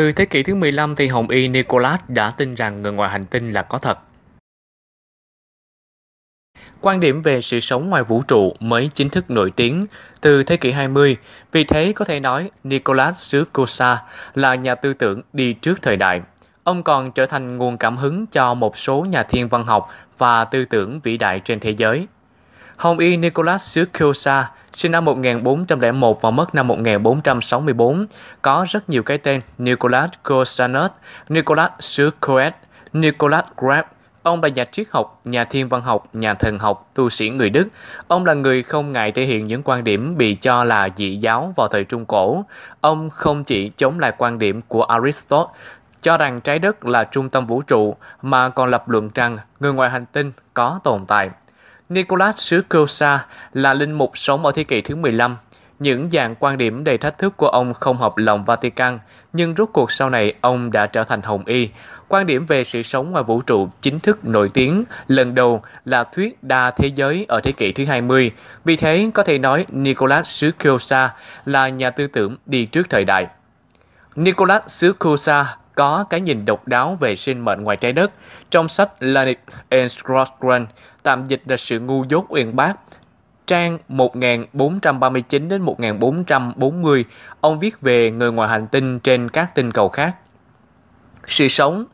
Từ thế kỷ thứ 15 thì Hồng Y Nicholas đã tin rằng người ngoài hành tinh là có thật. Quan điểm về sự sống ngoài vũ trụ mới chính thức nổi tiếng từ thế kỷ 20, vì thế có thể nói Nicholas Sirkosa là nhà tư tưởng đi trước thời đại. Ông còn trở thành nguồn cảm hứng cho một số nhà thiên văn học và tư tưởng vĩ đại trên thế giới. Hồng Y Nicolas Syracuse sinh năm 1401 và mất năm 1464, có rất nhiều cái tên Nicolas Cosanus, Nicolas Syracuse, Nicolas Grab. Ông là nhà triết học, nhà thiên văn học, nhà thần học, tu sĩ người Đức. Ông là người không ngại thể hiện những quan điểm bị cho là dị giáo vào thời Trung Cổ. Ông không chỉ chống lại quan điểm của Aristotle, cho rằng trái đất là trung tâm vũ trụ mà còn lập luận rằng người ngoài hành tinh có tồn tại. Nicolas Syrcosa là linh mục sống ở thế kỷ thứ 15. Những dạng quan điểm đầy thách thức của ông không hợp lòng Vatican, nhưng rốt cuộc sau này ông đã trở thành Hồng Y. Quan điểm về sự sống ngoài vũ trụ chính thức nổi tiếng lần đầu là thuyết đa thế giới ở thế kỷ thứ 20. Vì thế, có thể nói Nicolas Syrcosa là nhà tư tưởng đi trước thời đại. Nicolas Syrcosa có cái nhìn độc đáo về sinh mệnh ngoài trái đất. Trong sách Lanik and Grosgren, tạm dịch là sự ngu dốt uyên bác, trang 1439 đến 1440, ông viết về người ngoài hành tinh trên các tinh cầu khác. Sự sống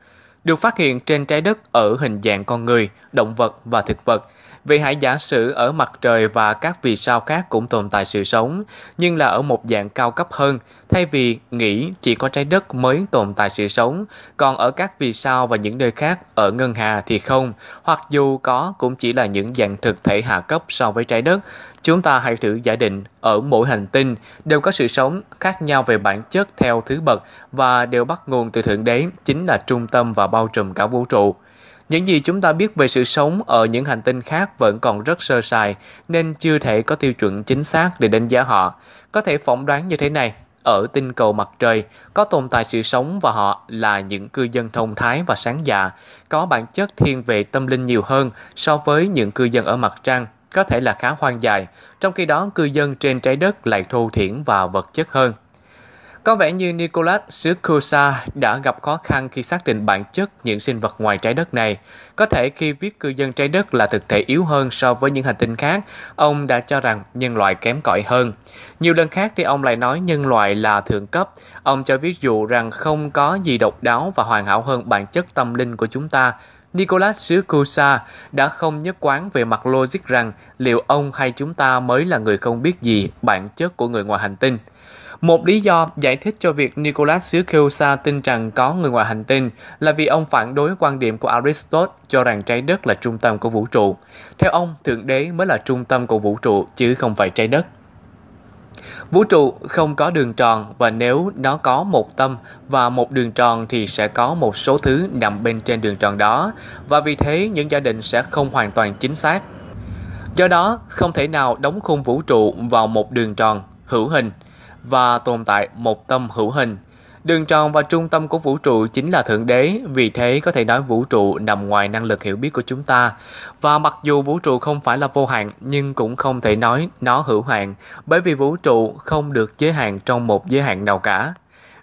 được phát hiện trên trái đất ở hình dạng con người, động vật và thực vật vì hãy giả sử ở mặt trời và các vì sao khác cũng tồn tại sự sống, nhưng là ở một dạng cao cấp hơn, thay vì nghĩ chỉ có trái đất mới tồn tại sự sống, còn ở các vì sao và những nơi khác ở ngân hà thì không, hoặc dù có cũng chỉ là những dạng thực thể hạ cấp so với trái đất. Chúng ta hãy thử giả định ở mỗi hành tinh đều có sự sống khác nhau về bản chất theo thứ bậc và đều bắt nguồn từ Thượng Đế chính là trung tâm và bao trùm cả vũ trụ. Những gì chúng ta biết về sự sống ở những hành tinh khác vẫn còn rất sơ sài nên chưa thể có tiêu chuẩn chính xác để đánh giá họ. Có thể phỏng đoán như thế này, ở tinh cầu mặt trời có tồn tại sự sống và họ là những cư dân thông thái và sáng dạ, có bản chất thiên về tâm linh nhiều hơn so với những cư dân ở mặt trăng có thể là khá hoang dại, trong khi đó cư dân trên trái đất lại thô thiển và vật chất hơn. Có vẻ như Nicolas Sirkusa đã gặp khó khăn khi xác định bản chất những sinh vật ngoài trái đất này. Có thể khi viết cư dân trái đất là thực thể yếu hơn so với những hành tinh khác, ông đã cho rằng nhân loại kém cỏi hơn. Nhiều lần khác thì ông lại nói nhân loại là thượng cấp. Ông cho ví dụ rằng không có gì độc đáo và hoàn hảo hơn bản chất tâm linh của chúng ta, Nicolas Sirkusa đã không nhất quán về mặt logic rằng liệu ông hay chúng ta mới là người không biết gì bản chất của người ngoài hành tinh. Một lý do giải thích cho việc Nicholas Syracuse tin rằng có người ngoài hành tinh là vì ông phản đối quan điểm của Aristotle cho rằng trái đất là trung tâm của vũ trụ. Theo ông, Thượng Đế mới là trung tâm của vũ trụ chứ không phải trái đất. Vũ trụ không có đường tròn và nếu nó có một tâm và một đường tròn thì sẽ có một số thứ nằm bên trên đường tròn đó và vì thế những giả định sẽ không hoàn toàn chính xác. Do đó, không thể nào đóng khung vũ trụ vào một đường tròn hữu hình và tồn tại một tâm hữu hình. Đường tròn và trung tâm của vũ trụ chính là Thượng Đế, vì thế có thể nói vũ trụ nằm ngoài năng lực hiểu biết của chúng ta. Và mặc dù vũ trụ không phải là vô hạn, nhưng cũng không thể nói nó hữu hạn, bởi vì vũ trụ không được giới hạn trong một giới hạn nào cả.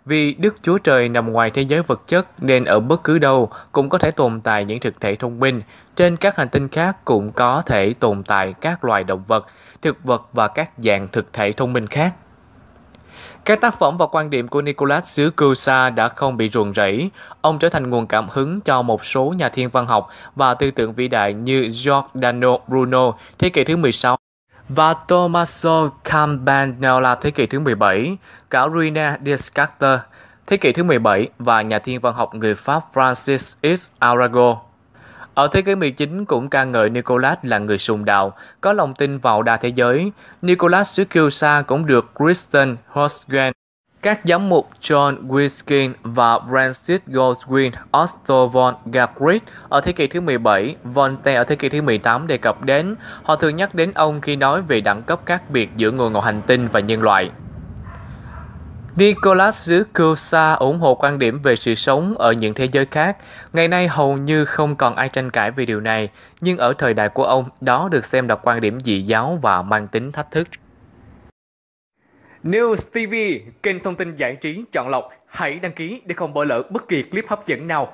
Vì Đức Chúa Trời nằm ngoài thế giới vật chất nên ở bất cứ đâu cũng có thể tồn tại những thực thể thông minh, trên các hành tinh khác cũng có thể tồn tại các loài động vật, thực vật và các dạng thực thể thông minh khác. Các tác phẩm và quan điểm của Nicolas Cusa đã không bị ruồng rẫy. Ông trở thành nguồn cảm hứng cho một số nhà thiên văn học và tư tưởng vĩ đại như Giordano Bruno thế kỷ thứ 16 và Tommaso Campanella thế kỷ thứ 17, cả Rene Descartes thế kỷ thứ 17 và nhà thiên văn học người Pháp Francis X. Arago ở thế kỷ 19 cũng ca ngợi Nicolas là người sùng đạo, có lòng tin vào đa thế giới. Nicolas Syracuse cũng được Christian Hosgen các giám mục John Wiskin và Francis Goldwyn, Otto von Gagrit ở thế kỷ thứ 17, Voltaire ở thế kỷ thứ 18 đề cập đến. Họ thường nhắc đến ông khi nói về đẳng cấp khác biệt giữa người ngoài hành tinh và nhân loại. Nicolas Cusa ủng hộ quan điểm về sự sống ở những thế giới khác. Ngày nay hầu như không còn ai tranh cãi về điều này, nhưng ở thời đại của ông, đó được xem là quan điểm dị giáo và mang tính thách thức. News TV, kênh thông tin giải trí chọn lọc. Hãy đăng ký để không bỏ lỡ bất kỳ clip hấp dẫn nào.